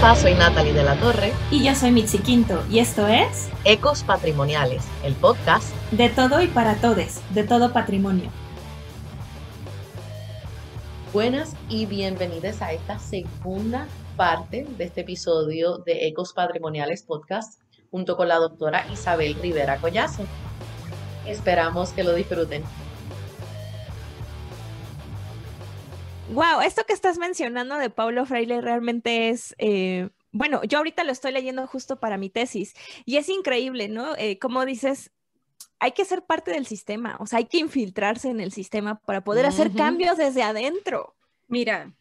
Hola, soy Natalie de la Torre. Y yo soy mi Quinto, y esto es. Ecos Patrimoniales, el podcast. De todo y para todos de todo patrimonio. Buenas y bienvenidas a esta segunda parte de este episodio de Ecos Patrimoniales Podcast, junto con la doctora Isabel Rivera Collazo. Esperamos que lo disfruten. Wow, esto que estás mencionando de Pablo Freire realmente es eh, bueno, yo ahorita lo estoy leyendo justo para mi tesis y es increíble, ¿no? Eh, como dices, hay que ser parte del sistema, o sea, hay que infiltrarse en el sistema para poder hacer cambios desde adentro. Mira,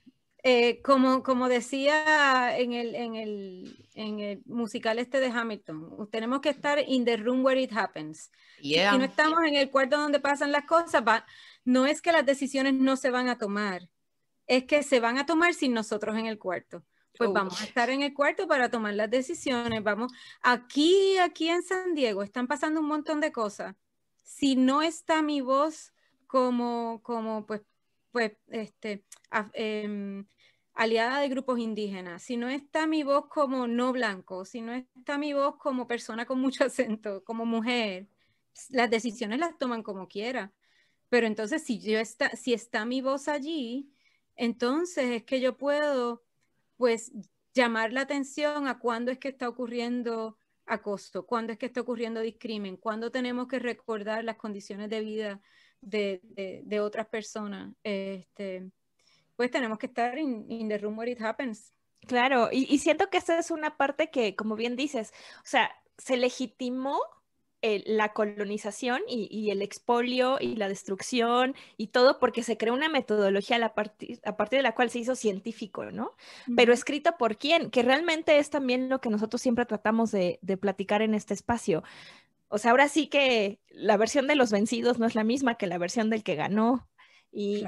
eh, como, como decía en el, en, el, en el, musical este de Hamilton, tenemos que estar in the room where it happens. Yeah. Si no estamos en el cuarto donde pasan las cosas, no es que las decisiones no se van a tomar, es que se van a tomar sin nosotros en el cuarto. Pues vamos a estar en el cuarto para tomar las decisiones. Vamos, aquí, aquí en San Diego están pasando un montón de cosas. Si no está mi voz como, como pues, pues, este, em, aliada de grupos indígenas, si no está mi voz como no blanco, si no está mi voz como persona con mucho acento, como mujer, las decisiones las toman como quiera. Pero entonces, si, si está mi voz allí, entonces es que yo puedo pues llamar la atención a cuándo es que está ocurriendo acoso, cuándo es que está ocurriendo discrimen, cuándo tenemos que recordar las condiciones de vida de, otras personas. Este, pues tenemos que estar in, the room where it happens. Claro, y, y siento que esa es una parte que, como bien dices, o sea, se legitimó la colonización y, el expolio y la destrucción y todo porque se creó una metodología a, partir, de la cual se hizo científico, ¿no? Pero escrito por quién, que realmente es también lo que nosotros siempre tratamos de, platicar en este espacio. O sea, ahora sí que la versión de los vencidos no es la misma que la versión del que ganó. Y,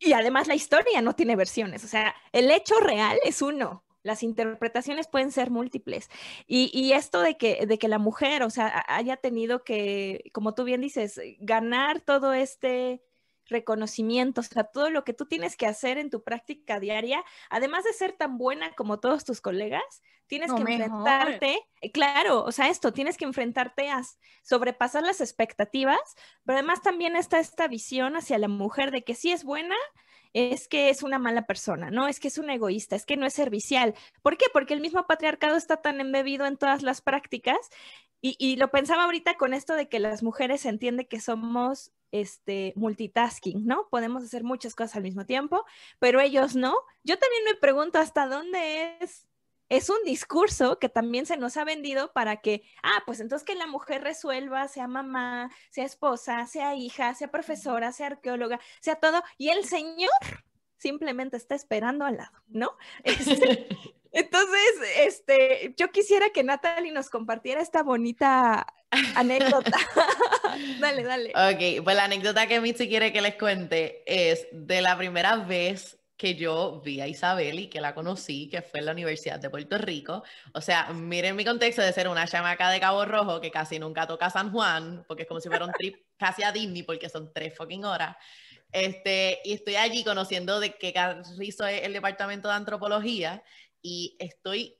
y además la historia no tiene versiones, o sea, el hecho real es uno, las interpretaciones pueden ser múltiples. Y, esto de que, de que la mujer, o sea, haya tenido que, como tú bien dices, ganar todo este reconocimiento, o sea, todo lo que tú tienes que hacer en tu práctica diaria, además de ser tan buena como todos tus colegas, tienes que enfrentarte, eh, claro, o sea, esto, tienes que enfrentarte a sobrepasar las expectativas, pero además también está esta visión hacia la mujer de que sí es buena, es que es una mala persona, no, es que es un egoísta, es que no es servicial. ¿Por qué? Porque el mismo patriarcado está tan embebido en todas las prácticas y, lo pensaba ahorita con esto de que las mujeres se entiende que somos este, multitasking, ¿no? Podemos hacer muchas cosas al mismo tiempo, pero ellos no. Yo también me pregunto hasta dónde es es un discurso que también se nos ha vendido para que, ah, pues entonces que la mujer resuelva, sea mamá, sea esposa, sea hija, sea profesora, sea arqueóloga, sea todo, y el señor simplemente está esperando al lado, ¿no? Este, entonces, este, yo quisiera que Natalie nos compartiera esta bonita anécdota. dale, dale. Ok, pues la anécdota que Mitzi quiere que les cuente es de la primera vez que yo vi a Isabel y que la conocí, que fue en la Universidad de Puerto Rico. O sea, miren mi contexto de ser una chamaca de Cabo Rojo que casi nunca toca San Juan, porque es como si fuera un trip casi a Disney, porque son tres fucking horas. Este, y estoy allí conociendo de qué hizo el departamento de antropología y estoy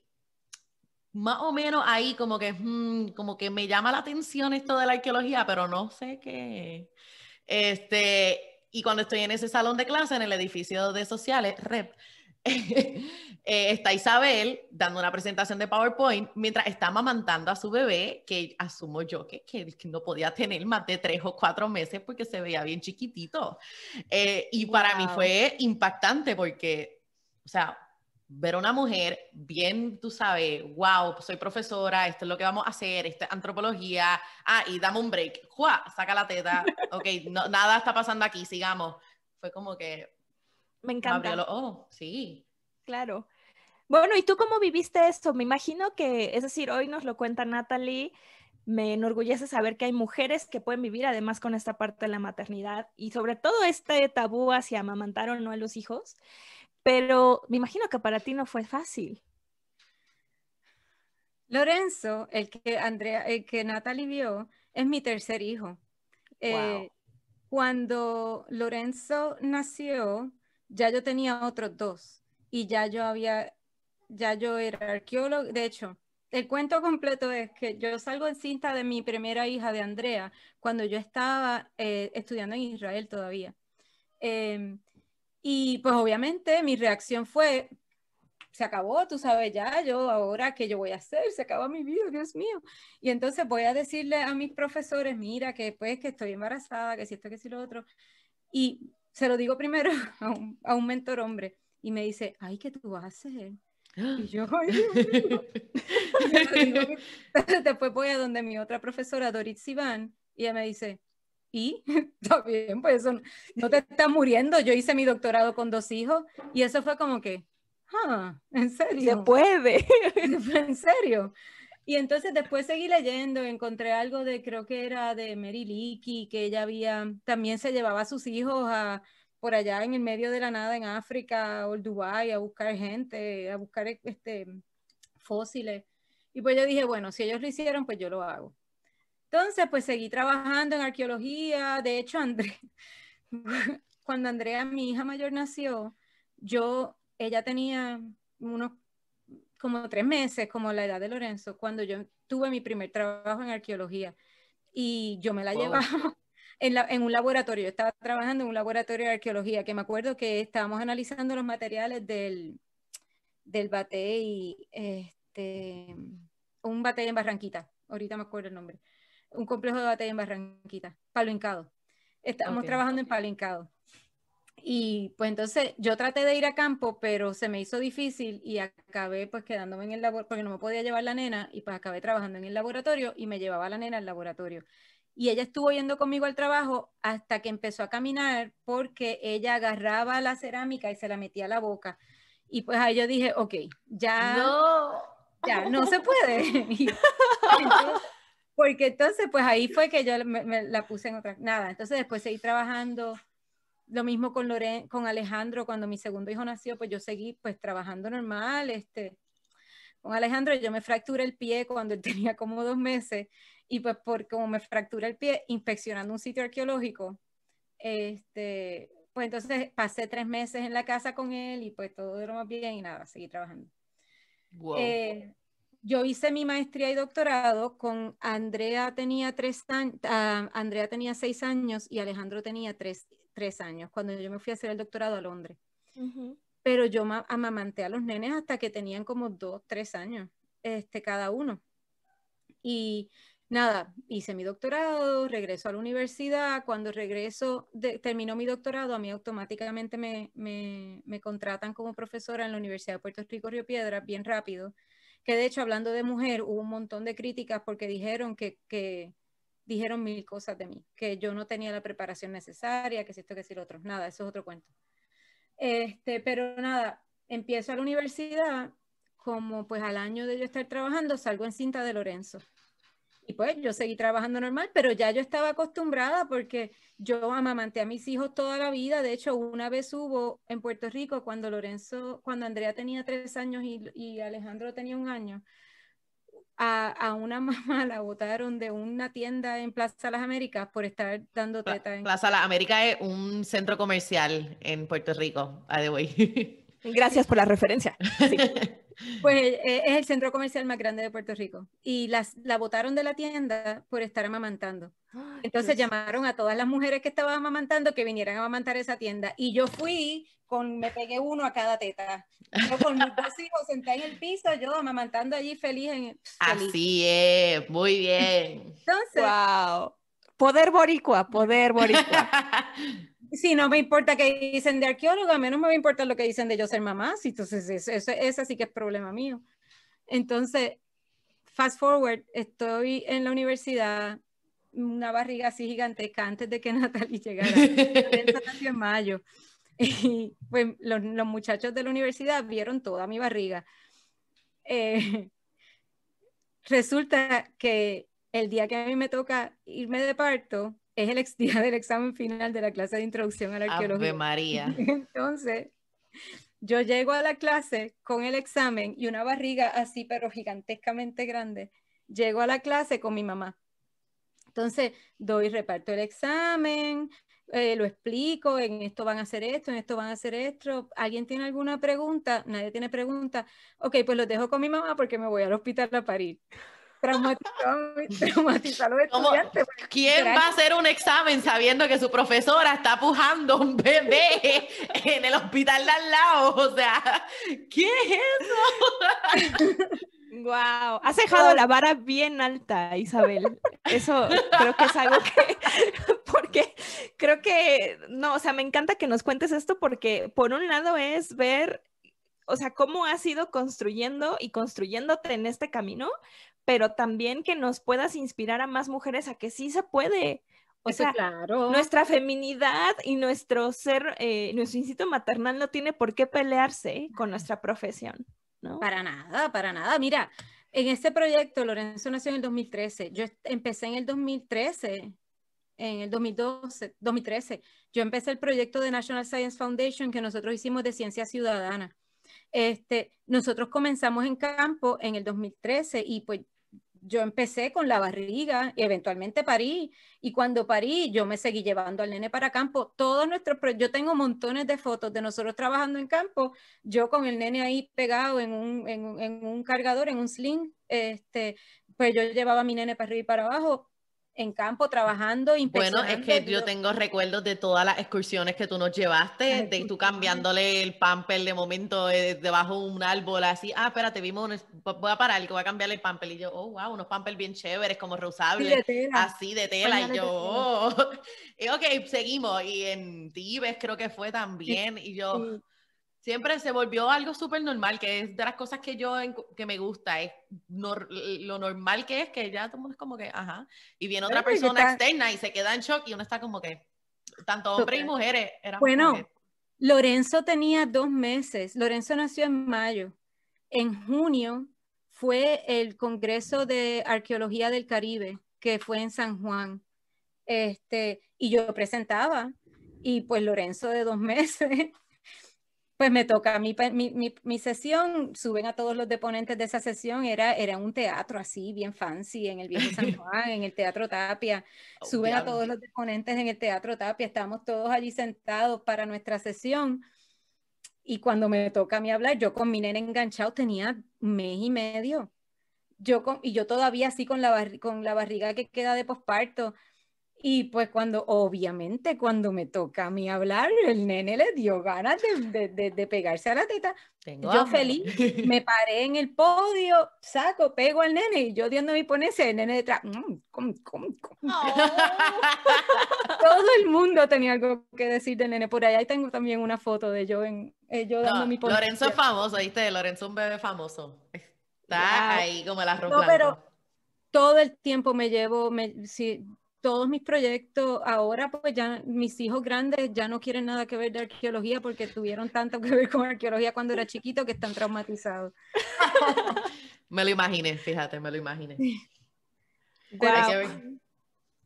más o menos ahí como que, mm, como que me llama la atención esto de la arqueología, pero no sé qué. Este, y cuando estoy en ese salón de clase, en el edificio de sociales, REP, eh, está Isabel dando una presentación de PowerPoint mientras está amamantando a su bebé, que asumo yo que, que no podía tener más de tres o cuatro meses porque se veía bien chiquitito. Eh, y para mí fue impactante porque, o sea, ver a una mujer bien, tú sabes, wow, soy profesora, esto es lo que vamos a hacer, esta es antropología, ah, y dame un break, ¡Jua! saca la teta, ok, nada está pasando aquí, sigamos. Fue como que... Me encanta. oh, sí. Claro. Bueno, ¿y tú cómo viviste esto? Me imagino que, es decir, hoy nos lo cuenta Natalie, me enorgullece saber que hay mujeres que pueden vivir además con esta parte de la maternidad y sobre todo este tabú hacia amamantar o no a los hijos. Pero me imagino que para ti no fue fácil. Lorenzo, el que Andrea, el que Natalie vio, es mi tercer hijo. Eh, cuando Lorenzo nació, ya yo tenía otros dos y ya yo había, ya yo era arqueólogo. De hecho, el cuento completo es que yo salgo en cinta de mi primera hija de Andrea cuando yo estaba eh, estudiando en Israel todavía. Em, y pues obviamente mi reacción fue, se acabó, tú sabes ya, yo ahora qué yo voy a hacer, se acaba mi vida, Dios mío. Y entonces voy a decirle a mis profesores, mira, que pues que estoy embarazada, que si esto, que si lo otro. Y se lo digo primero a un, mentor hombre y me dice, ay, ¿qué tú haces? Y yo, ay, después voy a donde mi otra profesora, Dorit Sivan, y ella me dice, y también pues eso, no te estás muriendo. Yo hice mi doctorado con dos hijos y eso fue como que, ah, en serio. Se puede. en serio. Y entonces después seguí leyendo, encontré algo de, creo que era de Mary Leakey, que ella había, también se llevaba a sus hijos a, por allá en el medio de la nada en África o Dubái a buscar gente, a buscar este, fósiles. Y pues yo dije, bueno, si ellos lo hicieron, pues yo lo hago. Entonces, pues seguí trabajando en arqueología. De hecho, André, cuando Andrea, mi hija mayor, nació, yo, ella tenía unos como tres meses, como la edad de Lorenzo, cuando yo tuve mi primer trabajo en arqueología. Y yo me la llevaba en, un laboratorio. Yo estaba trabajando en un laboratorio de arqueología, que me acuerdo que estábamos analizando los materiales del, del y este, un bate en Barranquita, ahorita me acuerdo el nombre un complejo de batalla en Barranquita, Palo Estamos trabajando en Palo Y pues entonces yo traté de ir a campo, pero se me hizo difícil y acabé pues quedándome en el laboratorio, porque no me podía llevar la nena, y pues acabé trabajando en el laboratorio y me llevaba la nena al laboratorio. Y ella estuvo yendo conmigo al trabajo hasta que empezó a caminar porque ella agarraba la cerámica y se la metía a la boca. Y pues a yo dije, ok, ya no, ya no se puede. Porque entonces, pues ahí fue que yo me, la puse en otra. Nada, entonces después seguí trabajando. Lo mismo con, con Alejandro, cuando mi segundo hijo nació, pues yo seguí pues trabajando normal. Este. Con Alejandro yo me fracturé el pie cuando él tenía como dos meses y pues por como me fracturé el pie inspeccionando un sitio arqueológico, este, pues entonces pasé tres meses en la casa con él y pues todo era más bien y nada, seguí trabajando. Wow yo hice mi maestría y doctorado con Andrea tenía tres ah, Andrea tenía seis años y Alejandro tenía tres, años cuando yo me fui a hacer el doctorado a Londres. Pero yo amamanté a los nenes hasta que tenían como dos, tres años, este, cada uno. Y nada, hice mi doctorado, regreso a la universidad, cuando regreso, terminó termino mi doctorado, a mí automáticamente me, me, me, contratan como profesora en la Universidad de Puerto Rico Río Piedra, bien rápido que de hecho hablando de mujer hubo un montón de críticas porque dijeron que, que dijeron mil cosas de mí, que yo no tenía la preparación necesaria, que si esto, que decir lo otro, nada, eso es otro cuento. Este, pero nada, empiezo a la universidad, como pues al año de yo estar trabajando, salgo en cinta de Lorenzo pues yo seguí trabajando normal, pero ya yo estaba acostumbrada porque yo amamanté a mis hijos toda la vida. De hecho, una vez hubo en Puerto Rico cuando Lorenzo, cuando Andrea tenía tres años y, Alejandro tenía un año, a, una mamá la botaron de una tienda en Plaza Las Américas por estar dando teta. En... Plaza Las Américas es un centro comercial en Puerto Rico, de Gracias por la referencia. Pues eh, es el centro comercial más grande de Puerto Rico. Y las, la botaron de la tienda por estar amamantando. ¡Ah, Entonces llamaron a todas las mujeres que estaban amamantando que vinieran a amamantar esa tienda. Y yo fui con, me pegué uno a cada teta. Yo con mis dos hijos senté en el piso, yo amamantando allí feliz. En, Así es, muy bien. Wow. Poder boricua, poder boricua. Sí, no me importa que dicen de arqueóloga, a menos me importa lo que dicen de yo ser mamá, entonces eso, eso, ese sí que es problema mío. Entonces, fast forward, estoy en la universidad, una barriga así gigantesca antes de que Natalie llegara, en mayo. Y pues los, muchachos de la universidad vieron toda mi barriga. Eh, resulta que el día que a mí me toca irme de parto, es el día del examen final de la clase de introducción a la arqueología. Ave María. Entonces, yo llego a la clase con el examen y una barriga así, pero gigantescamente grande. Llego a la clase con mi mamá. Entonces, doy, reparto el examen, eh, lo explico, en esto van a hacer esto, en esto van a hacer esto. ¿Alguien tiene alguna pregunta? Nadie tiene pregunta. Ok, pues lo dejo con mi mamá porque me voy al hospital a parir traumatizó, ¿Quién va a hacer un examen sabiendo que su profesora está pujando un bebé en el hospital de al lado? O sea, ¿qué es eso? Wow, has dejado la vara bien alta, Isabel. Eso creo que es algo que, porque creo que, no, o sea, me encanta que nos cuentes esto porque por un lado es ver o sea, cómo has ido construyendo y construyéndote en este camino, pero también que nos puedas inspirar a más mujeres a que sí se puede. O sea, nuestra feminidad y nuestro ser, eh, nuestro instinto maternal no tiene por qué pelearse con nuestra profesión, ¿no? Para nada, para nada. Mira, en este proyecto, Lorenzo nació en el 2013. Yo empecé en el 2013, en el 2012, 2013. Yo empecé el proyecto de National Science Foundation que nosotros hicimos de ciencia ciudadana. Este, nosotros comenzamos en campo en el 2013 y pues yo empecé con la barriga y eventualmente parí. Y cuando parí, yo me seguí llevando al nene para campo. Todos nuestros, yo tengo montones de fotos de nosotros trabajando en campo, yo con el nene ahí pegado en un, en, un cargador, en un sling, este, pues yo llevaba mi nene para arriba y para abajo en campo trabajando, Bueno, es que yo tengo recuerdos de todas las excursiones que tú nos llevaste, de tú cambiándole el pampel de momento eh, debajo de un árbol, así, ah, espérate, vimos, voy a parar, que voy a cambiarle el pamper, y yo, oh, wow, unos pampel bien chéveres, como reusables, así de tela, y yo, oh. y ok, seguimos, y en Tibes creo que fue también, y yo... Siempre se volvió algo súper normal, que es de las cosas que yo que me gusta, es lo normal que es que ya todo mundo es como que, ajá, y viene otra pues persona externa y se queda en shock y uno está como que, tanto hombres y mujeres. bueno, Lorenzo tenía dos meses, Lorenzo nació en mayo, en junio fue el Congreso de Arqueología del Caribe, que fue en San Juan, este, y yo presentaba, y pues Lorenzo de dos meses pues me toca pues, mi, mi, mi, sesión, suben a todos los deponentes de esa sesión, era, era un teatro así, bien fancy, en el viejo San Juan, en el Teatro Tapia, oh, suben a todos los deponentes en el Teatro Tapia, estamos todos allí sentados para nuestra sesión. Y cuando me toca a mí hablar, yo con mi enganchado tenía mes y medio. Yo con, y yo todavía así con la, con la barriga que queda de posparto, y pues cuando, obviamente, cuando me toca a mí hablar, el nene le dio ganas de, de, de, pegarse a la teta. Tengo yo feliz, me paré en el podio, saco, pego al nene y yo diendo mi ponencia, el nene detrás, mm, oh. todo el mundo tenía algo que decir del nene. Por ahí tengo también una foto de yo, en, eh, yo dando mi ponencia. Lorenzo es famoso, ¿viste? Lorenzo es un bebé famoso. Está ahí como la ropa. No, pero todo el tiempo me llevo, me, todos mis proyectos, ahora pues ya mis hijos grandes ya no quieren nada que ver de arqueología porque tuvieron tanto que ver con arqueología cuando era chiquito que están traumatizados. me lo imaginé, fíjate, me lo imaginé.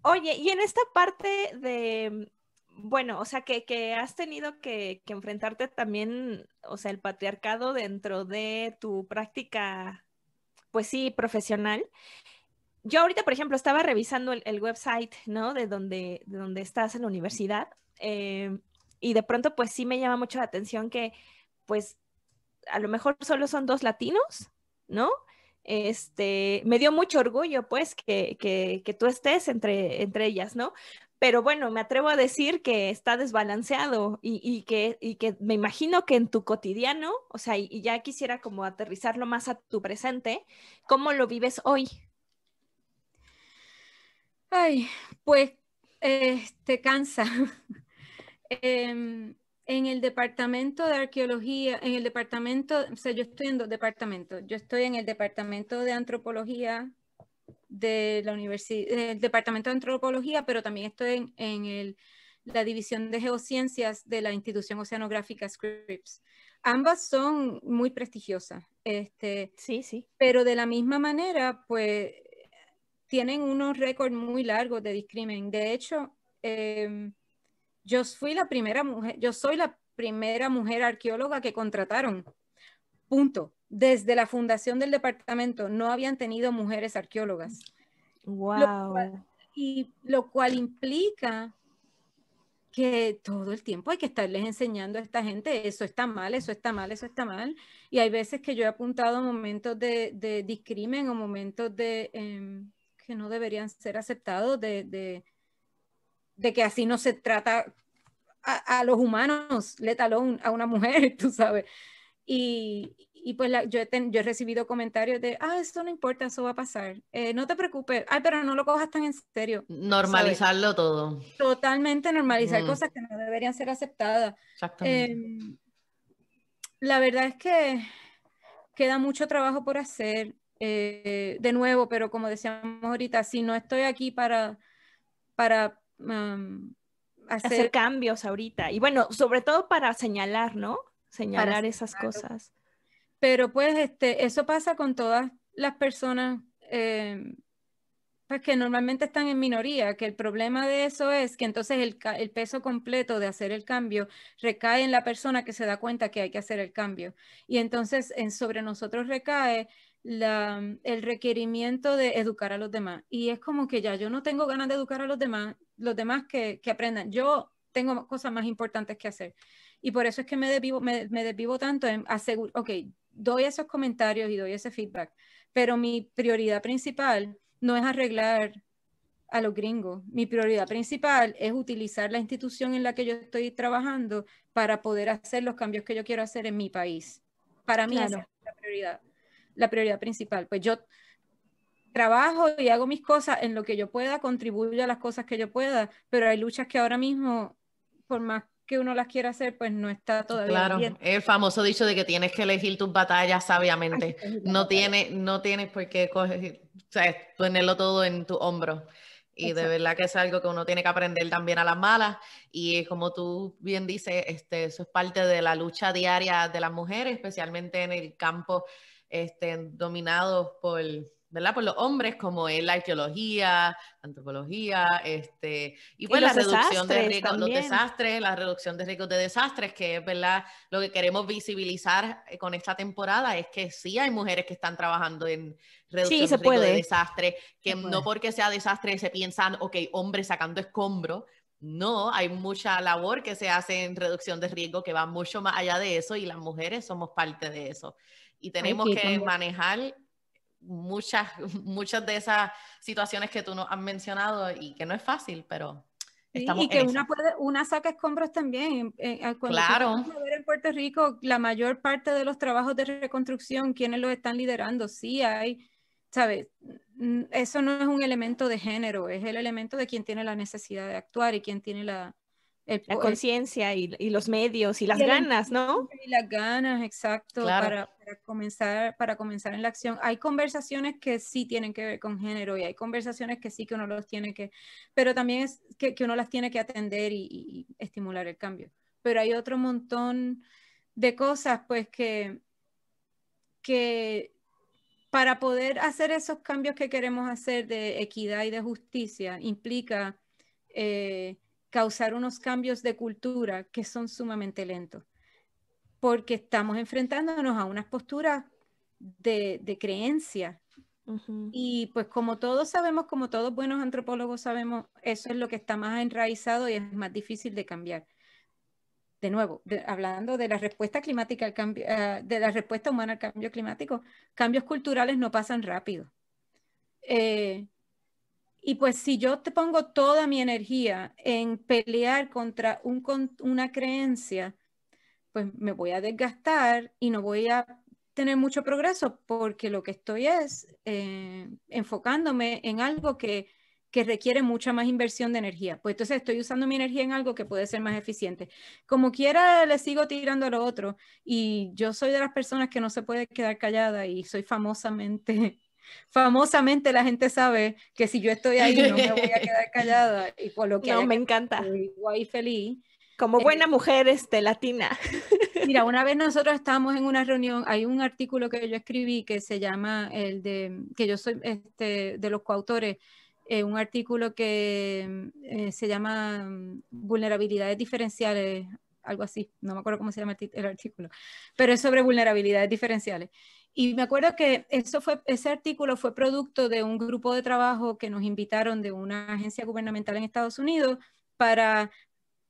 Oye, y en esta parte de, bueno, o sea, que, has tenido que, que, enfrentarte también, o sea, el patriarcado dentro de tu práctica, pues sí, profesional yo ahorita, por ejemplo, estaba revisando el, website, ¿no? De donde, de donde estás en la universidad. Em, y de pronto, pues sí me llama mucho la atención que, pues, a lo mejor solo son dos latinos, ¿no? Este, me dio mucho orgullo, pues, que, que, que tú estés entre, entre ellas, ¿no? pero bueno, me atrevo a decir que está desbalanceado y, que, y, que, me imagino que en tu cotidiano, o sea, y, ya quisiera como aterrizarlo más a tu presente, ¿cómo lo vives hoy? Ay, pues te este, cansa. Em, en el departamento de arqueología, en el departamento, o sea, yo estoy en dos departamentos. Yo estoy en el departamento de antropología de la universidad, el departamento de antropología, pero también estoy en, la división de geociencias de la institución oceanográfica Scripps. Ambas son muy prestigiosas. Este, sí, sí. Pero de la misma manera, pues tienen unos récords muy largos de discrimen. De hecho, em, yo fui la primera mujer, yo soy la primera mujer arqueóloga que contrataron. Punto. Desde la fundación del departamento no habían tenido mujeres arqueólogas. Wow. y lo cual implica que todo el tiempo hay que estarles enseñando a esta gente, eso está mal, eso está mal, eso está mal. Y hay veces que yo he apuntado momentos de, de discrimen o momentos de, em, que no deberían ser aceptados, de, de, que así no se trata a, los humanos, letalón a una mujer, tú sabes. Y, y pues yo, he yo, he recibido comentarios de, ah, esto no importa, eso va a pasar. Eh, no te preocupes, ay, pero no lo cojas tan en serio. Normalizarlo todo. Totalmente normalizar mm. cosas que no deberían ser aceptadas. Exactamente. Em, la verdad es que queda mucho trabajo por hacer. Eh, de nuevo, pero como decíamos ahorita, si no estoy aquí para, para um, hacer... cambios ahorita, y bueno, sobre todo para señalar, ¿no? Señalar esas cosas. Pero pues este, eso pasa con todas las personas eh, pues, que normalmente están en minoría, que el problema de eso es que entonces el, el, peso completo de hacer el cambio recae en la persona que se da cuenta que hay que hacer el cambio. Y entonces en sobre nosotros recae la, mm, el requerimiento de educar a los demás. Y es como que ya yo no tengo ganas de educar a los demás, los demás que, que aprendan. Yo tengo cosas más importantes que hacer. Y por eso es que me desvivo, me, desvivo tanto en asegurar, ok, doy esos comentarios y doy ese feedback, pero mi prioridad principal no es arreglar a los gringos. Mi prioridad principal es utilizar la institución en la que yo estoy trabajando para poder hacer los cambios que yo quiero hacer en mi país. Para mí es la prioridad la prioridad principal. Pues yo trabajo y hago mis cosas en lo que yo pueda, contribuyo a las cosas que yo pueda, pero hay luchas que ahora mismo, por más que uno las quiera hacer, pues no está todavía. Claro, bien. el famoso dicho de que tienes que elegir tus batallas sabiamente. No tienes, no tienes por qué ponerlo todo en tu hombro. Y de verdad que es algo que uno tiene que aprender también a las malas. Y como tú bien dices, este, eso es parte de la lucha diaria de las mujeres, especialmente en el campo este, dominados por, ¿verdad? por los hombres, como es la arqueología, antropología, este, y bueno, pues, la reducción de riesgos, desastres, la reducción de riesgos de desastres, que es ¿verdad? lo que queremos visibilizar eh, con esta temporada, es que sí hay mujeres que están trabajando en reducción de riesgos de desastres, que no porque sea desastre se piensan, ok, hombres sacando escombro no, hay mucha labor que se hace en reducción de riesgo que va mucho más allá de eso y las mujeres somos parte de eso y tenemos que manejar muchas, muchas de esas situaciones que tú nos has mencionado y que no es fácil, pero y que una, puede, una saca escombros también. Cuando claro. ver en Puerto Rico, la mayor parte de los trabajos de reconstrucción, quienes los están liderando, sí hay, ¿sabes? Eso no es un elemento de género, es el elemento de quien tiene la necesidad de actuar y quien tiene la, la eh, conciencia y, los medios y las ganas, ¿no? Y las ganas, exacto, para, comenzar, para comenzar en la acción. Hay conversaciones que sí tienen que ver con género y hay conversaciones que sí que uno los tiene que, pero también es que, que uno las tiene que atender y, estimular el cambio. Pero hay otro montón de cosas, pues, que, que para poder hacer esos cambios que queremos hacer de equidad y de justicia implica... Eh, causar unos cambios de cultura que son sumamente lentos, porque estamos enfrentándonos a unas posturas de, creencia. Y pues como todos sabemos, como todos buenos antropólogos sabemos, eso es lo que está más enraizado y es más difícil de cambiar. De nuevo, hablando de la respuesta climática al cambio, eh, de la respuesta humana al cambio climático, cambios culturales no pasan rápido. Eh, y pues si yo te pongo toda mi energía en pelear contra una creencia, pues me voy a desgastar y no voy a tener mucho progreso porque lo que estoy es eh, enfocándome en algo que, que requiere mucha más inversión de energía. Pues entonces estoy usando mi energía en algo que puede ser más eficiente. Como quiera, le sigo tirando a lo otro. Y yo soy de las personas que no se puede quedar callada y soy famosamente Famosamente la gente sabe que si yo estoy ahí no me voy a quedar callada y por lo que no, me encanta. Guay feliz. Como eh, buena mujer este, latina. Mira, una vez nosotros estábamos en una reunión, hay un artículo que yo escribí que se llama el de, que yo soy este, de los coautores, eh, un artículo que eh, se llama mm, Vulnerabilidades Diferenciales, algo así, no me acuerdo cómo se llama el artículo, pero es sobre vulnerabilidades diferenciales. Y me acuerdo que eso fue, ese artículo fue producto de un grupo de trabajo que nos invitaron de una agencia gubernamental en Estados Unidos para,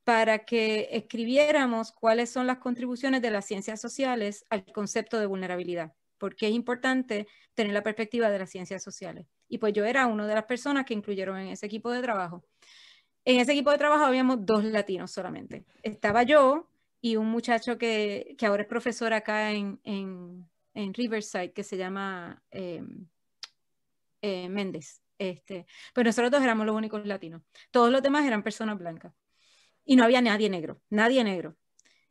para que escribiéramos cuáles son las contribuciones de las ciencias sociales al concepto de vulnerabilidad, porque es importante tener la perspectiva de las ciencias sociales. Y pues yo era una de las personas que incluyeron en ese equipo de trabajo. En ese equipo de trabajo habíamos dos latinos solamente. Estaba yo y un muchacho que, ahora es profesor acá en en Riverside que se llama em, eh, Méndez. Este, pero pues nosotros dos éramos los únicos latinos. Todos los demás eran personas blancas. Y no había nadie negro, nadie negro.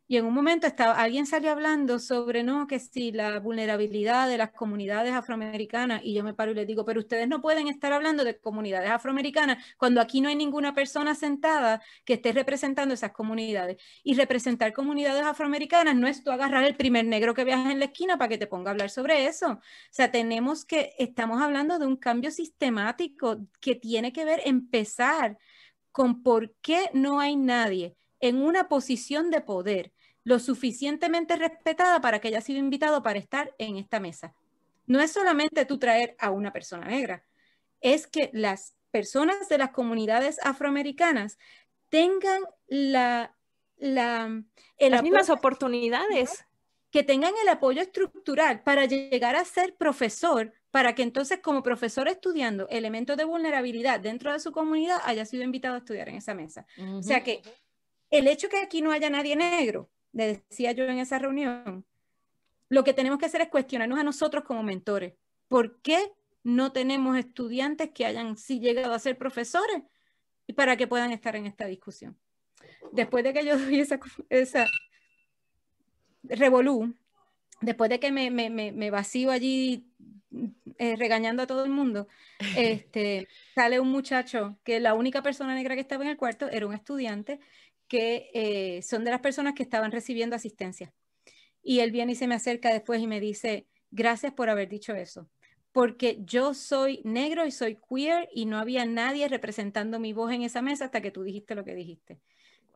Y en un momento estaba, alguien salió hablando sobre, no, que si la vulnerabilidad de las comunidades afroamericanas, y yo me paro y les digo, pero ustedes no pueden estar hablando de comunidades afroamericanas cuando aquí no hay ninguna persona sentada que esté representando esas comunidades. Y representar comunidades afroamericanas no es tú agarrar el primer negro que viaja en la esquina para que te ponga a hablar sobre eso. O sea, tenemos que, estamos hablando de un cambio sistemático que tiene que ver empezar con por qué no hay nadie en una posición de poder lo suficientemente respetada para que haya sido invitado para estar en esta mesa. No es solamente tú traer a una persona negra, es que las personas de las comunidades afroamericanas tengan las mismas oportunidades. Que tengan el apoyo estructural para llegar a ser profesor, para que entonces como profesor estudiando elementos de vulnerabilidad dentro de su comunidad haya sido invitado a estudiar en esa mesa. O sea que el hecho que aquí no haya nadie negro le decía yo en esa reunión, lo que tenemos que hacer es cuestionarnos a nosotros como mentores. ¿Por qué no tenemos estudiantes que hayan llegado a ser profesores y para que puedan estar en esta discusión? Después de que yo doy esa, esa revolú, después de que me, vacío allí eh, regañando a todo el mundo, este, sale un muchacho que la única persona negra que estaba en el cuarto era un estudiante que eh, son de las personas que estaban recibiendo asistencia. Y él viene y se me acerca después y me dice, gracias por haber dicho eso, porque yo soy negro y soy queer y no había nadie representando mi voz en esa mesa hasta que tú dijiste lo que dijiste.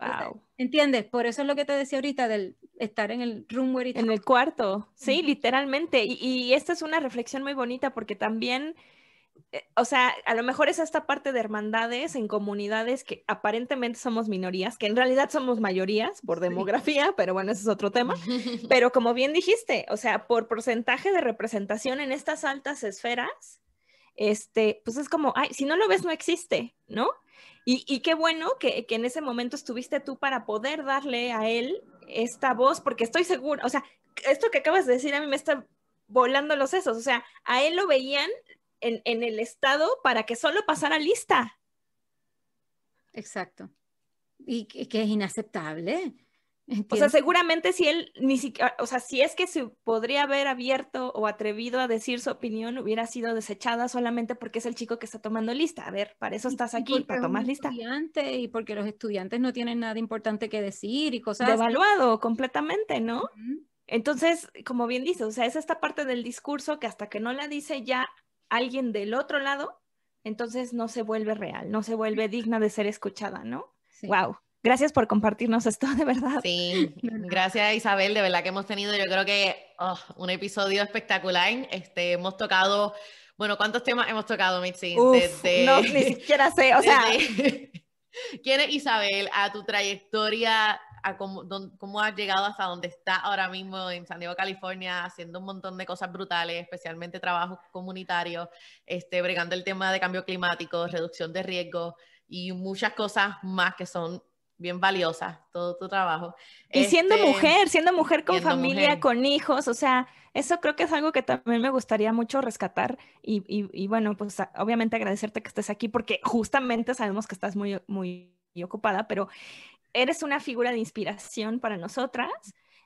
Wow. ¿Entiendes? Por eso es lo que te decía ahorita del estar en el room En el cuarto, sí, literalmente. y esta es una reflexión muy bonita porque también eh, o sea, a lo mejor es esta parte de hermandades en comunidades que aparentemente somos minorías, que en realidad somos mayorías por demografía, pero bueno, ese es otro tema. Pero como bien dijiste, o sea, por porcentaje de representación en estas altas esferas, este, pues es como, ay, si no lo ves, no existe, ¿no? Y, y qué bueno que, que en ese momento estuviste tú para poder darle a él esta voz, porque estoy segura, o sea, esto que acabas de decir a mí me está volando los sesos, o sea, a él lo veían en, el Estado para que solo pasara lista. Exacto. Y que, es inaceptable. O sea, seguramente si él ni siquiera, o sea, si es que se podría haber abierto o atrevido a decir su opinión, hubiera sido desechada solamente porque es el chico que está tomando lista. A ver, para eso estás aquí, para tomar lista. y porque los estudiantes no tienen nada importante que decir y cosas. Devaluado completamente, ¿no? Entonces, como bien dices, o sea, es esta parte del discurso que hasta que no la dice ya alguien del otro lado, entonces no se vuelve real, no se vuelve digna de ser escuchada, ¿no? Wow. Gracias por compartirnos esto, de verdad. Sí, gracias Isabel, de verdad que hemos tenido, yo creo que oh, un episodio espectacular. Este, hemos tocado, bueno, ¿cuántos temas hemos tocado, Mitzi? no, ni siquiera sé, o sea. ¿Quién es Isabel? A tu trayectoria a cómo, has llegado hasta donde está ahora mismo en San Diego, California, haciendo un montón de cosas brutales, especialmente trabajo comunitario, este, bregando el tema de cambio climático, reducción de riesgos y muchas cosas más que son bien valiosas, todo tu trabajo. Y siendo este, mujer, siendo mujer con familia, con hijos, o sea, eso creo que es algo que también me gustaría mucho rescatar y, y, y bueno, pues obviamente agradecerte que estés aquí porque justamente sabemos que estás muy, muy ocupada, pero eres una figura de inspiración para nosotras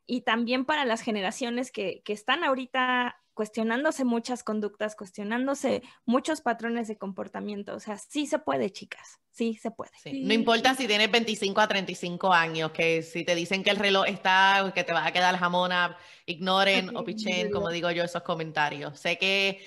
y también para las generaciones que, están ahorita cuestionándose muchas conductas, cuestionándose muchos patrones de comportamiento. O sea, sí se puede, chicas, sí se puede. No importa si tienes 25 a 35 años, que si te dicen que el reloj está, que te vas a quedar jamona, ah, ignoren o pichen, como digo yo, esos comentarios. Sé que,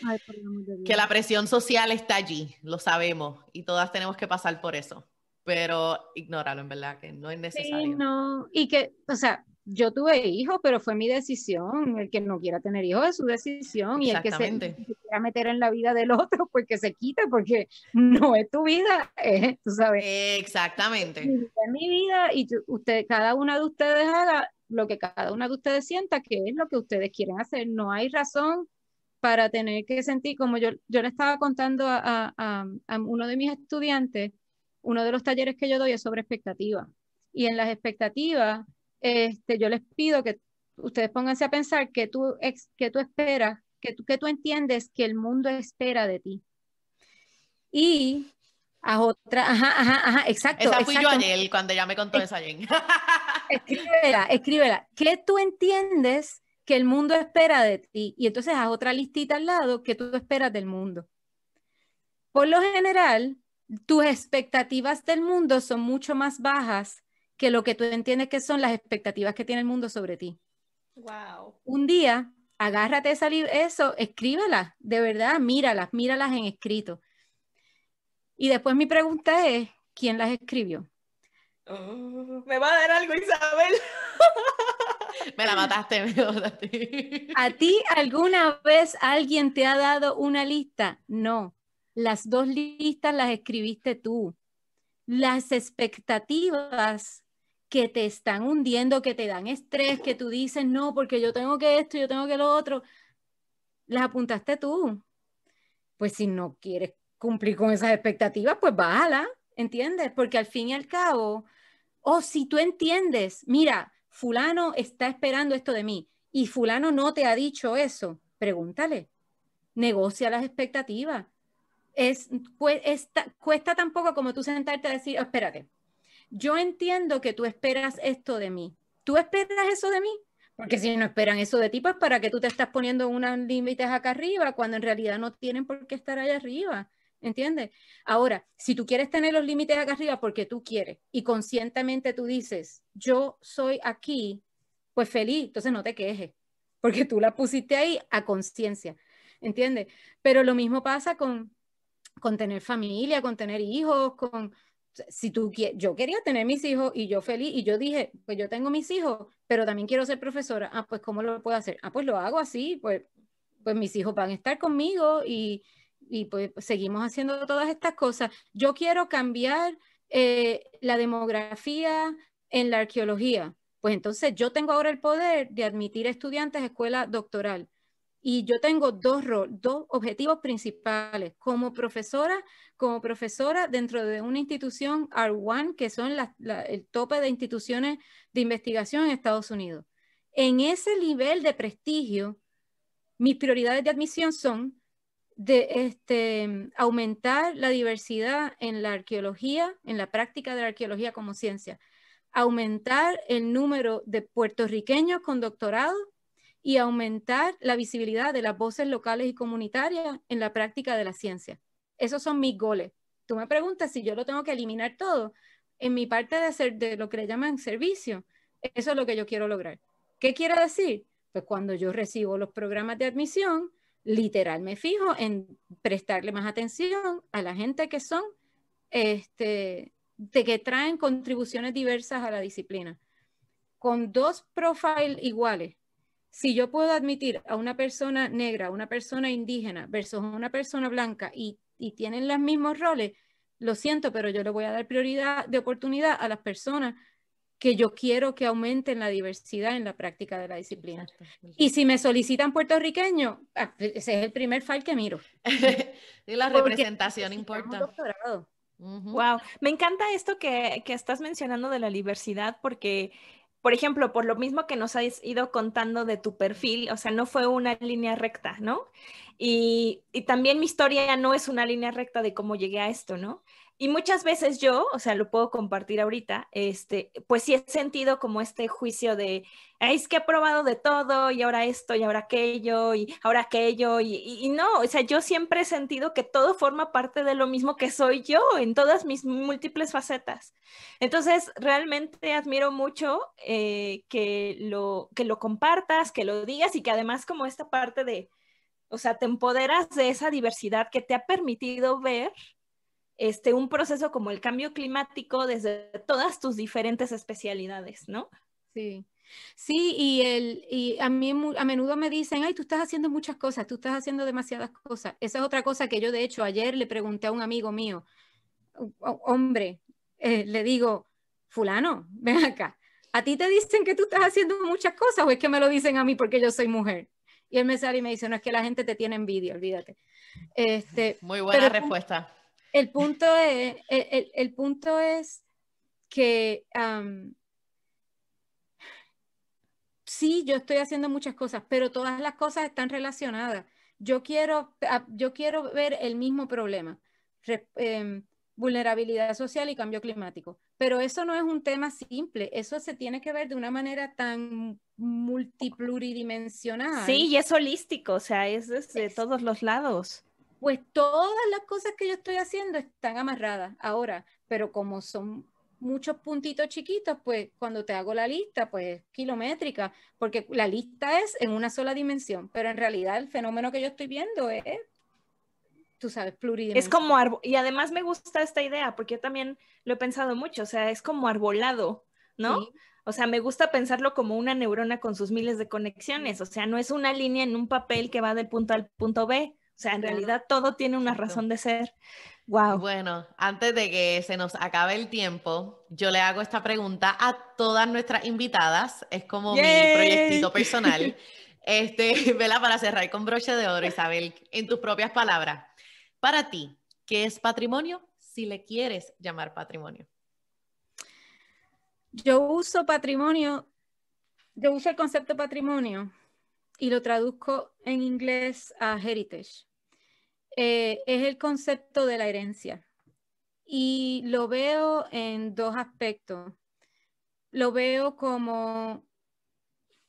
que la presión social está allí, lo sabemos, y todas tenemos que pasar por eso pero ignóralo, en verdad, que no es necesario. Sí, no, y que, o sea, yo tuve hijos, pero fue mi decisión. El que no quiera tener hijos es su decisión y el que se, quiera meter en la vida del otro, porque se quite, porque no es tu vida, eh, tú sabes. Exactamente. Es mi vida y usted, cada una de ustedes haga lo que cada una de ustedes sienta que es lo que ustedes quieren hacer. No hay razón para tener que sentir, como yo, yo le estaba contando a uno de mis estudiantes, uno de los talleres que yo doy es sobre expectativas. Y en las expectativas, este, yo les pido que ustedes pónganse a pensar qué tú, tú esperas, que tú, que tú entiendes que el mundo espera de ti. Y a otra, ajá, ajá, ajá, exacto. Esa fui yo ayer cuando ya me contó esa Jen. escríbela, escríbela. ¿Qué tú entiendes que el mundo espera de ti? Y entonces haz otra listita al lado que tú esperas del mundo. Por lo general, tus expectativas del mundo son mucho más bajas que lo que tú entiendes que son las expectativas que tiene el mundo sobre ti. Wow. Un día, agárrate eso, escríbela, de verdad, míralas, míralas en escrito. Y después mi pregunta es, ¿quién las escribió? Oh, me va a dar algo, Isabel. me la mataste, me ¿A ti alguna vez alguien te ha dado una lista? No. Las dos listas las escribiste tú. Las expectativas que te están hundiendo, que te dan estrés, que tú dices, no, porque yo tengo que esto, yo tengo que lo otro, las apuntaste tú. Pues si no quieres cumplir con esas expectativas, pues bájala, ¿entiendes? Porque al fin y al cabo, o oh, si tú entiendes, mira, fulano está esperando esto de mí y fulano no te ha dicho eso, pregúntale, negocia las expectativas cuesta, tampoco como tú sentarte a decir, oh, espérate, yo entiendo que tú esperas esto de mí. ¿Tú esperas eso de mí? Porque si no esperan eso de ti, pues para que tú te estás poniendo unos límites acá arriba cuando en realidad no tienen por qué estar allá arriba. ¿Entiendes? Ahora, si tú quieres tener los límites acá arriba porque tú quieres y conscientemente tú dices, yo soy aquí, pues feliz, entonces no te quejes, porque tú la pusiste ahí a conciencia. ¿Entiendes? Pero lo mismo pasa con con tener familia, con tener hijos, con si tú quieres, yo quería tener mis hijos y yo feliz y yo dije, pues yo tengo mis hijos, pero también quiero ser profesora. Ah, pues ¿cómo lo puedo hacer? Ah, pues lo hago así, pues pues mis hijos van a estar conmigo y, y pues seguimos haciendo todas estas cosas. Yo quiero cambiar eh, la demografía en la arqueología. Pues entonces yo tengo ahora el poder de admitir estudiantes a escuela doctoral. Y yo tengo dos, dos objetivos principales como profesora, como profesora dentro de una institución R1, que son el tope de instituciones de investigación en Estados Unidos. En ese nivel de prestigio, mis prioridades de admisión son de este, aumentar la diversidad en la arqueología, en la práctica de la arqueología como ciencia, aumentar el número de puertorriqueños con doctorado y aumentar la visibilidad de las voces locales y comunitarias en la práctica de la ciencia. Esos son mis goles. Tú me preguntas si yo lo tengo que eliminar todo. En mi parte de hacer de lo que le llaman servicio, eso es lo que yo quiero lograr. ¿Qué quiero decir? Pues cuando yo recibo los programas de admisión, literal me fijo en prestarle más atención a la gente que son, este, de que traen contribuciones diversas a la disciplina. Con dos profiles iguales, si yo puedo admitir a una persona negra, una persona indígena versus una persona blanca y, tienen los mismos roles, lo siento, pero yo le voy a dar prioridad de oportunidad a las personas que yo quiero que aumenten la diversidad en la práctica de la disciplina. Y si me solicitan puertorriqueño, ah, ese es el primer file que miro. y la representación importa. Wow, me encanta esto que, estás mencionando de la diversidad porque por ejemplo, por lo mismo que nos has ido contando de tu perfil, o sea, no fue una línea recta, ¿no? Y, también mi historia no es una línea recta de cómo llegué a esto, ¿no? Y muchas veces yo, o sea, lo puedo compartir ahorita, este, pues sí he sentido como este juicio de, es que he probado de todo y ahora esto y ahora aquello y ahora aquello y, y, no, o sea, yo siempre he sentido que todo forma parte de lo mismo que soy yo en todas mis múltiples facetas. Entonces, realmente admiro mucho eh, que, lo, que lo compartas, que lo digas y que además como esta parte de, o sea, te empoderas de esa diversidad que te ha permitido ver este, un proceso como el cambio climático desde todas tus diferentes especialidades, ¿no? Sí. Sí, y, el, a mí a menudo me dicen, ay, tú estás haciendo muchas cosas, tú estás haciendo demasiadas cosas. Esa es otra cosa que yo, de hecho, ayer le pregunté a un amigo mío, oh, oh, hombre, eh, le digo, fulano, ven acá, ¿a ti te dicen que tú estás haciendo muchas cosas o es que me lo dicen a mí porque yo soy mujer? Y él me sale y me dice, no, es que la gente te tiene envidia, olvídate. Este, Muy buena respuesta. El punto es, que sí, yo estoy haciendo muchas cosas, pero todas las cosas están relacionadas. Yo quiero, yo quiero ver el mismo problema, em, vulnerabilidad social y cambio climático, pero eso no es un tema simple, eso se tiene que ver de una manera tan multipluridimensional. Sí, y es holístico, o sea, es desde todos los lados pues todas las cosas que yo estoy haciendo están amarradas ahora, pero como son muchos puntitos chiquitos, pues cuando te hago la lista, pues kilométrica, porque la lista es en una sola dimensión, pero en realidad el fenómeno que yo estoy viendo es, tú sabes, pluridimensional. Es como árbol, y además me gusta esta idea, porque yo también lo he pensado mucho, o sea, es como arbolado, ¿no? O sea, me gusta pensarlo como una neurona con sus miles de conexiones, o sea, no es una línea en un papel que va del punto al punto B, o sea, en realidad todo tiene una razón de ser. Wow. Bueno, antes de que se nos acabe el tiempo, yo le hago esta pregunta a todas nuestras invitadas. Es como mi proyectito personal. Este, Vela, para cerrar con broche de oro, Isabel, en tus propias palabras, para ti, ¿qué es patrimonio si le quieres llamar patrimonio? Yo uso patrimonio, yo uso el concepto patrimonio y lo traduzco en inglés a heritage. Eh, es el concepto de la herencia. Y lo veo en dos aspectos. Lo veo como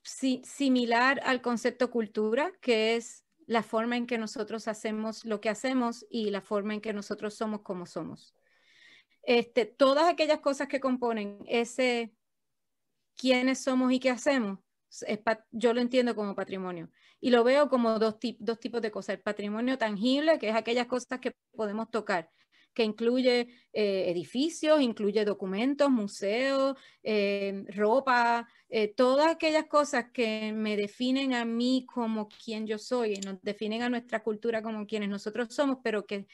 similar al concepto cultura, que es la forma en que nosotros hacemos lo que hacemos y la forma en que nosotros somos como somos. Este, todas aquellas cosas que componen ese quiénes somos y qué hacemos, yo lo entiendo como patrimonio y lo veo como dos, dos tipos de cosas. El patrimonio tangible, que es aquellas cosas que podemos tocar, que incluye eh, edificios, incluye documentos, museos, eh, ropa, eh, todas aquellas cosas que me definen a mí como quien yo soy, y nos definen a nuestra cultura como quienes nosotros somos, pero que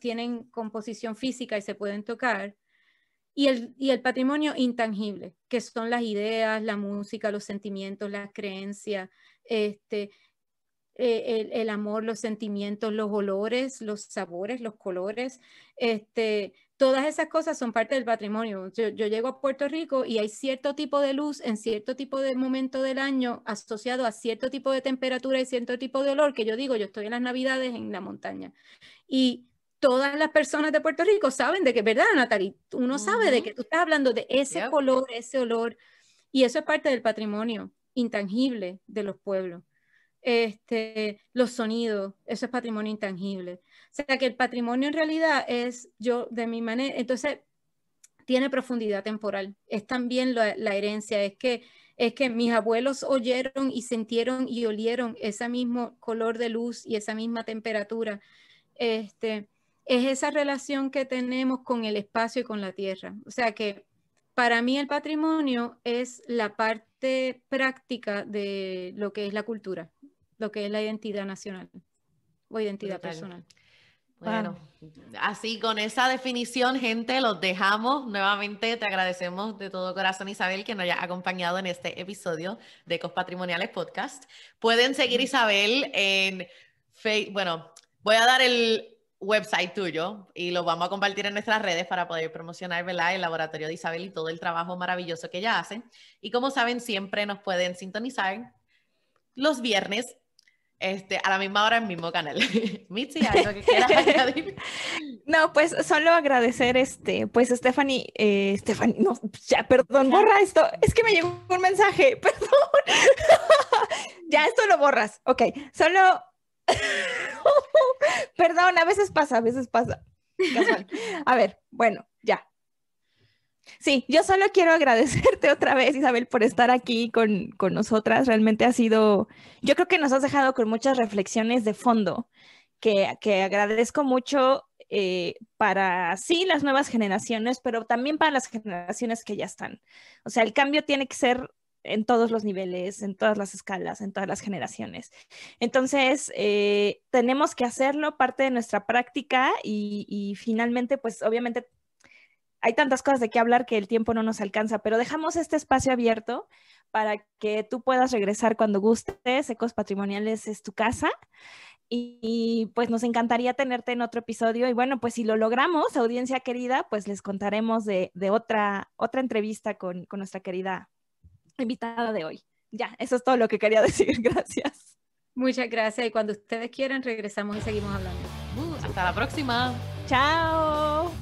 tienen composición física y se pueden tocar. Y el, y el, patrimonio intangible, que son las ideas, la música, los sentimientos, las creencias, este, eh, el, amor, los sentimientos, los olores, los sabores, los colores, este, todas esas cosas son parte del patrimonio. Yo, llego a Puerto Rico y hay cierto tipo de luz en cierto tipo de momento del año asociado a cierto tipo de temperatura y cierto tipo de olor que yo digo, yo estoy en las navidades en la montaña. Y todas las personas de Puerto Rico saben de que, ¿verdad, Natalie? Uno sabe de que tú estás hablando de ese color, ese olor, y eso es parte del patrimonio intangible de los pueblos. Este, los sonidos, eso es patrimonio intangible. O sea que el patrimonio en realidad es yo de mi manera, entonces tiene profundidad temporal, es también la, herencia, es que, es que mis abuelos oyeron y sintieron y olieron ese mismo color de luz y esa misma temperatura. Este, es esa relación que tenemos con el espacio y con la tierra. O sea que para mí el patrimonio es la parte práctica de lo que es la cultura, lo que es la identidad nacional o identidad personal. Bueno, ah. así con esa definición, gente, los dejamos. Nuevamente te agradecemos de todo corazón, Isabel, que nos haya acompañado en este episodio de Cospatrimoniales Patrimoniales Podcast. Pueden seguir Isabel en Facebook. Bueno, voy a dar el, website tuyo y lo vamos a compartir en nuestras redes para poder promocionar el laboratorio de Isabel y todo el trabajo maravilloso que ella hace. Y como saben, siempre nos pueden sintonizar los viernes este, a la misma hora, el mismo canal. Mitzi, ¿algo que quieras No, pues solo agradecer, este, pues Stephanie, eh, Stephanie, no, ya, perdón, borra esto, es que me llegó un mensaje, perdón. ya, esto lo borras, ok, solo... Perdón, a veces pasa, a veces pasa. A ver, bueno, ya. Sí, yo solo quiero agradecerte otra vez, Isabel, por estar aquí con, nosotras. Realmente ha sido, yo creo que nos has dejado con muchas reflexiones de fondo que, agradezco mucho eh, para sí las nuevas generaciones, pero también para las generaciones que ya están. O sea, el cambio tiene que ser en todos los niveles, en todas las escalas, en todas las generaciones. Entonces, eh, tenemos que hacerlo parte de nuestra práctica y, finalmente, pues obviamente hay tantas cosas de qué hablar que el tiempo no nos alcanza, pero dejamos este espacio abierto para que tú puedas regresar cuando gustes. Ecos Patrimoniales es tu casa. Y, pues nos encantaría tenerte en otro episodio. Y bueno, pues si lo logramos, audiencia querida, pues les contaremos de, de otra, otra entrevista con, con nuestra querida invitada de hoy. Ya, eso es todo lo que quería decir. Gracias. Muchas gracias y cuando ustedes quieran regresamos y seguimos hablando. Uh, hasta la próxima. Chao.